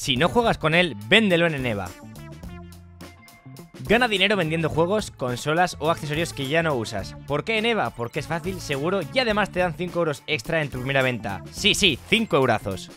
Si no juegas con él, véndelo en Eneva. Gana dinero vendiendo juegos, consolas o accesorios que ya no usas. ¿Por qué Eneva? Porque es fácil, seguro y además te dan 5 euros extra en tu primera venta. Sí, sí, 5 eurazos.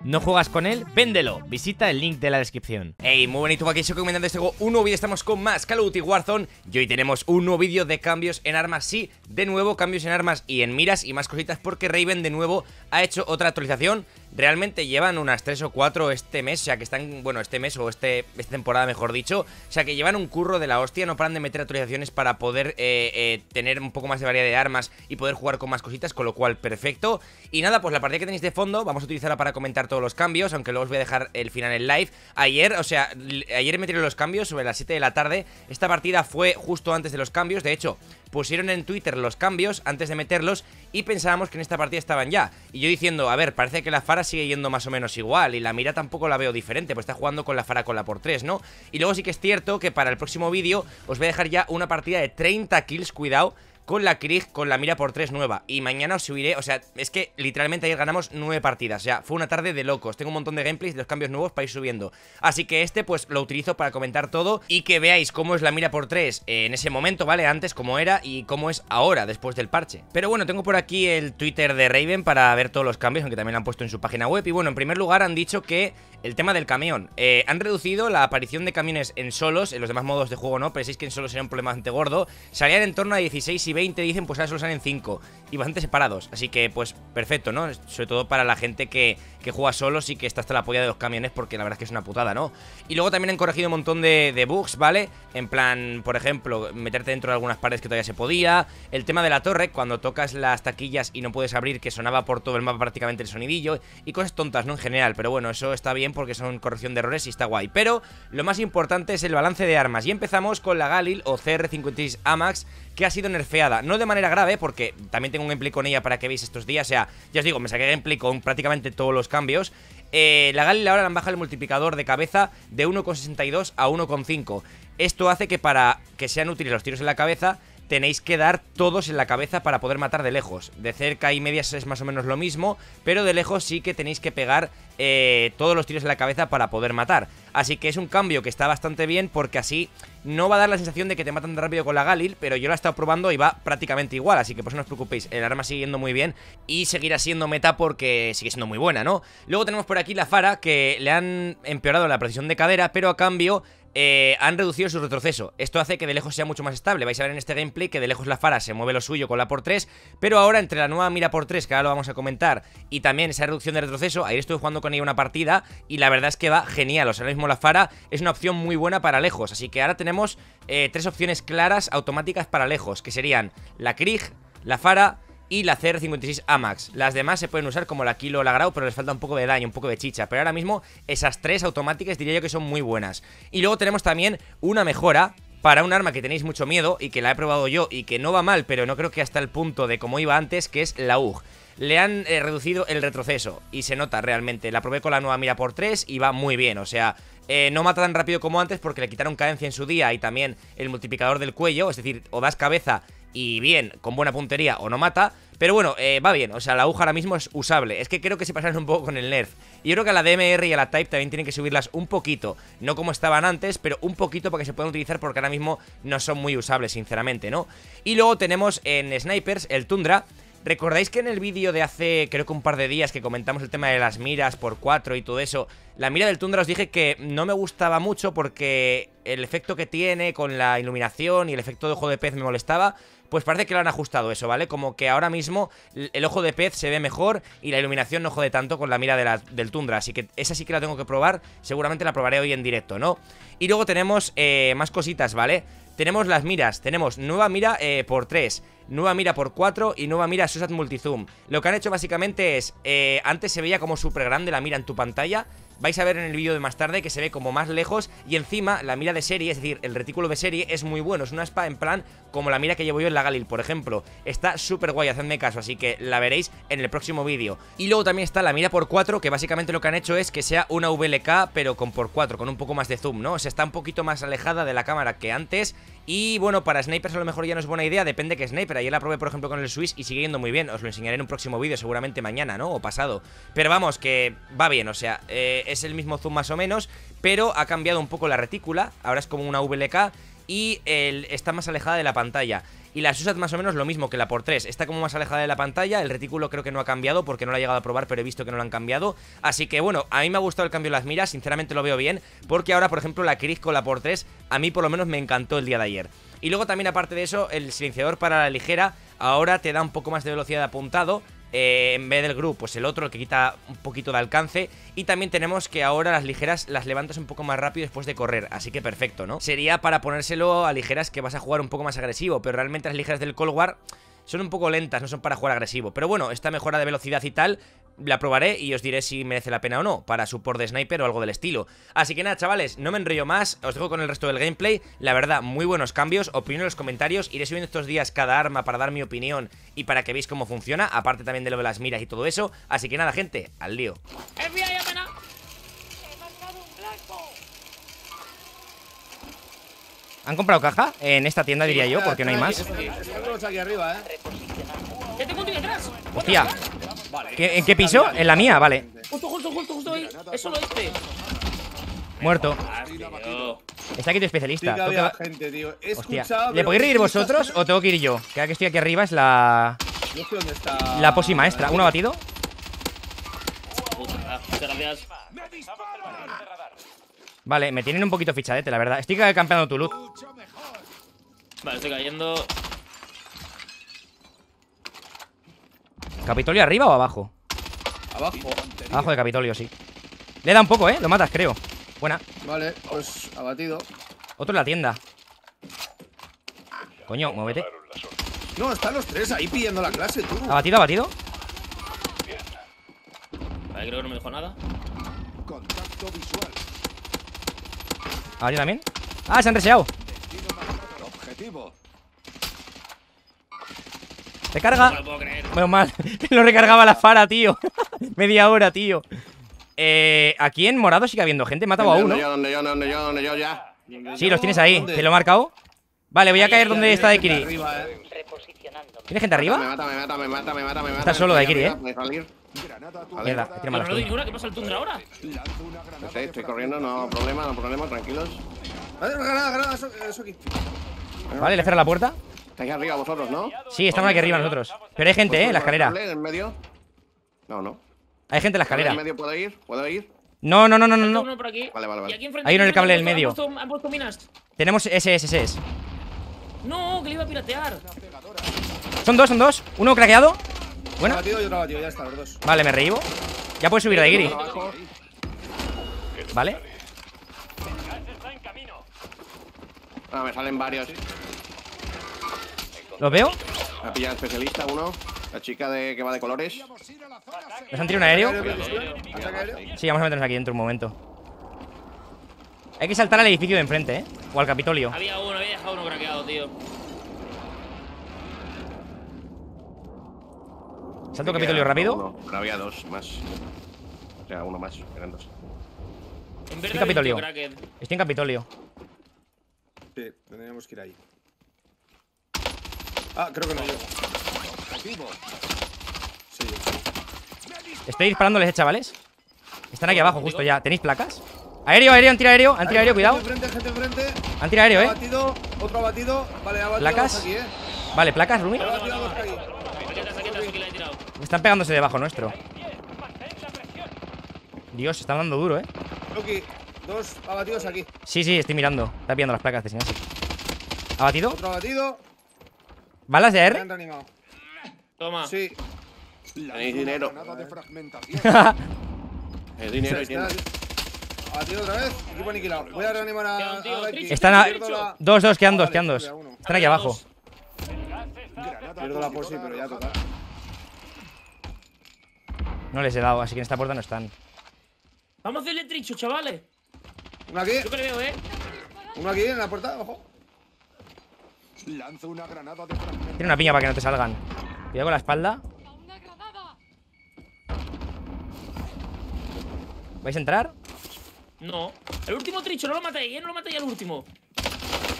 ¿No juegas con él? ¡Véndelo! Visita el link de la descripción. Hey, muy bonito, aquí soy comentando este juego. Un nuevo vídeo, estamos con más Call of Duty Warzone. Y hoy tenemos un nuevo vídeo de cambios en armas. Sí, de nuevo, cambios en armas y en miras y más cositas porque Raven de nuevo ha hecho otra actualización realmente llevan unas 3 o 4 este mes, o sea que están, bueno, este mes o este, esta temporada mejor dicho, o sea que llevan un curro de la hostia, no paran de meter actualizaciones para poder eh, eh, tener un poco más de variedad de armas y poder jugar con más cositas, con lo cual perfecto. Y nada, pues la partida que tenéis de fondo vamos a utilizarla para comentar todos los cambios, aunque luego os voy a dejar el final en live. Ayer, o sea, ayer metieron los cambios sobre las 7 de la tarde, esta partida fue justo antes de los cambios, de hecho, pusieron en Twitter los cambios antes de meterlos y pensábamos que en esta partida estaban ya. Y yo diciendo, a ver, parece que la Fara sigue yendo más o menos igual y la mira tampoco la veo diferente, pues está jugando con la faracola por 3, ¿no? Y luego sí que es cierto que para el próximo vídeo os voy a dejar ya una partida de 30 kills, cuidado, con la Krieg, con la mira por 3 nueva. Y mañana os subiré, o sea, es que literalmente ayer ganamos 9 partidas. O sea, fue una tarde de locos. Tengo un montón de gameplays de los cambios nuevos para ir subiendo. Así que este, pues, lo utilizo para comentar todo y que veáis cómo es la mira por 3 en ese momento, ¿vale? Antes, cómo era y cómo es ahora, después del parche. Pero bueno, tengo por aquí el Twitter de Raven para ver todos los cambios, aunque también lo han puesto en su página web. Y bueno, en primer lugar han dicho que el tema del camión. Eh, han reducido la aparición de camiones en solos, en los demás modos de juego no, pero que en solos era un problema bastante gordo. Salían en torno a 16 y 20 dicen, pues ahora solo salen 5. Y bastante separados. Así que, pues, perfecto, ¿no? Sobre todo para la gente que, juega solo, y que está hasta la polla de los camiones, porque la verdad es que es una putada, ¿no? Y luego también han corregido un montón de, de bugs, ¿vale? En plan, por ejemplo, meterte dentro de algunas paredes que todavía se podía. El tema de la torre, cuando tocas las taquillas y no puedes abrir, que sonaba por todo el mapa prácticamente el sonidillo. Y cosas tontas, ¿no? En general. Pero bueno, eso está bien porque son corrección de errores y está guay. Pero lo más importante es el balance de armas. Y empezamos con la Galil o CR56 AMAX, que ha sido nerfeada no de manera grave, porque también tengo un gameplay con ella para que veáis estos días. O sea, ya os digo, me saqué gameplay con prácticamente todos los cambios. Eh, la Gal ahora la han bajado el multiplicador de cabeza de 1,62 a 1,5. Esto hace que para que sean útiles los tiros en la cabeza, tenéis que dar todos en la cabeza para poder matar de lejos. De cerca y medias es más o menos lo mismo, pero de lejos sí que tenéis que pegar eh, todos los tiros en la cabeza para poder matar. Así que es un cambio que está bastante bien porque así no va a dar la sensación de que te matan rápido con la Galil, pero yo la he estado probando y va prácticamente igual, así que por eso no os preocupéis, el arma sigue yendo muy bien y seguirá siendo meta porque sigue siendo muy buena, ¿no? Luego tenemos por aquí la Fara, que le han empeorado la precisión de cadera, pero a cambio eh, han reducido su retroceso. Esto hace que de lejos sea mucho más estable. Vais a ver en este gameplay que de lejos la Fara se mueve lo suyo con la por 3, pero ahora entre la nueva mira por 3, que ahora lo vamos a comentar, y también esa reducción de retroceso, ahí estoy jugando con y una partida y la verdad es que va genial, o sea, ahora mismo la Fara es una opción muy buena para lejos, así que ahora tenemos eh, tres opciones claras automáticas para lejos, que serían la Krieg, la Fara y la CR56 AMAX. Las demás se pueden usar como la Kilo o la Grau, pero les falta un poco de daño, un poco de chicha. Pero ahora mismo esas tres automáticas diría yo que son muy buenas. Y luego tenemos también una mejora para un arma que tenéis mucho miedo y que la he probado yo y que no va mal, pero no creo que hasta el punto de como iba antes, que es la UG. Le han eh, reducido el retroceso y se nota realmente. La probé con la nueva mira por 3 y va muy bien, o sea... Eh, no mata tan rápido como antes porque le quitaron cadencia en su día y también el multiplicador del cuello, es decir, o das cabeza y bien, con buena puntería o no mata. Pero bueno, eh, va bien, o sea, la aguja ahora mismo es usable. Es que creo que se pasaron un poco con el nerf. Y yo creo que a la DMR y a la Type también tienen que subirlas un poquito. No como estaban antes, pero un poquito para que se puedan utilizar porque ahora mismo no son muy usables, sinceramente, ¿no? Y luego tenemos en Snipers el Tundra. ¿Recordáis que en el vídeo de hace creo que un par de días que comentamos el tema de las miras por 4 y todo eso? La mira del Tundra os dije que no me gustaba mucho porque el efecto que tiene con la iluminación y el efecto de ojo de pez me molestaba, pues parece que lo han ajustado eso, ¿vale? Como que ahora mismo el ojo de pez se ve mejor y la iluminación no jode tanto con la mira de la, del Tundra, así que esa sí que la tengo que probar, seguramente la probaré hoy en directo, ¿no? Y luego tenemos eh, más cositas, ¿vale? Tenemos las miras, tenemos nueva mira eh, por 3, nueva mira por 4 y nueva mira Susat Multizoom. Lo que han hecho básicamente es, eh, antes se veía como súper grande la mira en tu pantalla, Vais a ver en el vídeo de más tarde que se ve como más lejos y encima la mira de serie, es decir, el retículo de serie es muy bueno, es una spa en plan como la mira que llevo yo en la Galil, por ejemplo. Está súper guay, hacedme caso, así que la veréis en el próximo vídeo. Y luego también está la mira por 4, que básicamente lo que han hecho es que sea una VLK, pero con por 4, con un poco más de zoom, ¿no? O sea, está un poquito más alejada de la cámara que antes y bueno, para snipers a lo mejor ya no es buena idea, depende que sniper. Ayer la probé, por ejemplo, con el Swiss y sigue yendo muy bien. Os lo enseñaré en un próximo vídeo, seguramente mañana, ¿no? O pasado. Pero vamos, que va bien, o sea, eh, es el mismo zoom más o menos, pero ha cambiado un poco la retícula. Ahora es como una VLK y está más alejada de la pantalla y las usas más o menos lo mismo que la por 3. Está como más alejada de la pantalla, el retículo creo que no ha cambiado porque no la he llegado a probar, pero he visto que no lo han cambiado. Así que bueno, a mí me ha gustado el cambio de las miras, sinceramente lo veo bien, porque ahora por ejemplo la Crisco con la por 3 a mí por lo menos me encantó el día de ayer. Y luego también aparte de eso, el silenciador para la ligera ahora te da un poco más de velocidad de apuntado, eh, en vez del grupo pues el otro, que quita un poquito de alcance. Y también tenemos que ahora las ligeras las levantas un poco más rápido después de correr, así que perfecto, ¿no? Sería para ponérselo a ligeras que vas a jugar un poco más agresivo, pero realmente las ligeras del Cold War son un poco lentas, no son para jugar agresivo. Pero bueno, esta mejora de velocidad y tal la probaré y os diré si merece la pena o no para support de sniper o algo del estilo. Así que nada, chavales, no me enrollo más, os dejo con el resto del gameplay. La verdad, muy buenos cambios, opinión en los comentarios, iré subiendo estos días cada arma para dar mi opinión y para que veáis cómo funciona, aparte también de lo de las miras y todo eso. Así que nada, gente, al lío. ¿Han comprado caja? En esta tienda diría yo, porque no hay más. ¿En qué piso? ¿En la mía? Vale. Justo, justo, justo, ahí. este. Muerto. Está aquí tu especialista. ¿Le podéis reír vosotros o tengo que ir yo? Que ahora que estoy aquí arriba es la. La posi maestra. ¿Uno batido? Vale, me tienen un poquito fichadete, la verdad. Estoy campeando tu luz. Vale, estoy cayendo. ¿Capitolio arriba o abajo? Abajo. Abajo de Capitolio, sí. Le da un poco, ¿eh? Lo matas, creo. Buena. Vale, pues abatido. Otro en la tienda. Coño, muévete. No, están los tres ahí pidiendo la clase, tú. Abatido, abatido. Vale, creo que no me dejó nada. Contacto visual. también? Ah, se han reseado. Recarga. No lo puedo creer. Menos mal. lo recargaba la Fara, tío. Media hora, tío. Eh, aquí en morado sigue habiendo gente. He matado a uno. Sí, los tienes ahí. ¿Te lo he marcado? Vale, voy a caer donde está Daikiri. Eh. ¿Tiene gente arriba? Me mata, me mata, me mata, me mata. Está solo Daikiri, eh. Mierda, tiene malas cosas. ¿Qué pasa el tundra ahora? estoy corriendo, no problema, no problema, tranquilos. Granada, eso aquí. Vale, le cierra la puerta. Está aquí arriba vosotros, ¿no? Sí, estamos aquí arriba nosotros. Pero hay gente, pues ¿eh? En la escalera. ¿En medio? No, no. Hay gente en la escalera. ¿En medio puedo ir? ¿Puedo ir? No, no, no, no, no. Hay uno en el cable del medio. tenemos puesto, minas. Tenemos SSS. No, que le iba a piratear. Son dos, son dos. Uno craqueado. Bueno. Vale, me reívo. Ya puedes subir de Giri. Vale. Ah, me salen varios. ¿Los veo? Me ha pillado especialista uno. La chica de, que va de colores. ¿Nos han tirado un aéreo? Sí, vamos a meternos aquí dentro un momento. Hay que saltar al edificio de enfrente, ¿eh? O al Capitolio. Había uno, había dejado uno craqueado, tío. Salto al Capitolio rápido. había dos más. O sea, uno más. Eran dos. En Estoy en Capitolio. Estoy en Capitolio. Sí, tendríamos que ir ahí. Ah, creo que no llego. Sí, sí. Estoy disparándoles, eh, chavales. Están aquí abajo, justo ya. ¿Tenéis placas? Aéreo, aéreo, ¡Anti-aéreo, cuidado. Frente, gente frente. ¡Anti-aéreo, eh. Abatido, otro abatido. Vale, abatido placas. Aquí, eh. Vale, placas, Rumi. Están pegándose debajo nuestro. Dios, se están dando duro, eh. Dos abatidos aquí. Sí, sí, estoy mirando. Está pillando las placas de señas ¿Abatido? Otro abatido. ¿Balas de R? Toma. Sí. Tenéis dinero. de fragmentación. El dinero y Abatido otra vez. Equipo aniquilado. Voy a reanimar a. a Están a. Dos, dos, quedan dos, quedan dos. Están aquí abajo. Pierdo la por sí, pero ya toca. No les he dado, así que en esta puerta no están. Vamos a hacerle tricho, chavales. Uno aquí. Yo eh. Uno aquí en la puerta, ojo. Lanzo una granada de Tiene una piña para que no te salgan. Cuidado con la espalda. ¿Vais a entrar? No. El último tricho, no lo matéis, ¿eh? No lo matéis al último.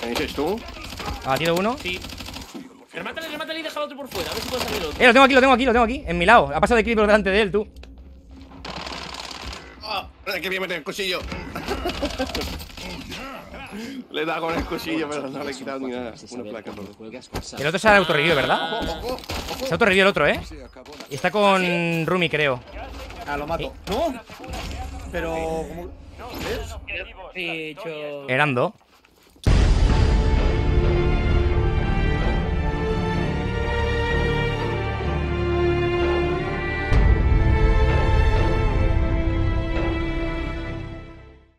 ¿Qué dices tú? Ah, tiro uno. Sí. Remátale, remátale y deja al otro por fuera. A ver si puede salir otro. Eh, lo tengo aquí, lo tengo aquí, lo tengo aquí. En mi lado. Ha pasado de clip pero delante de él, tú. Ah, que bien meter el cuchillo le da con el cuchillo, pero no le he quitado ni nada. El otro se ha autorrevivido, ¿verdad? Se ha autorrevivido el otro, ¿eh? Y está con Rumi, creo. Ah, lo mato. ¿Eh? ¿No? Pero... Eran ¿Ves? Erando.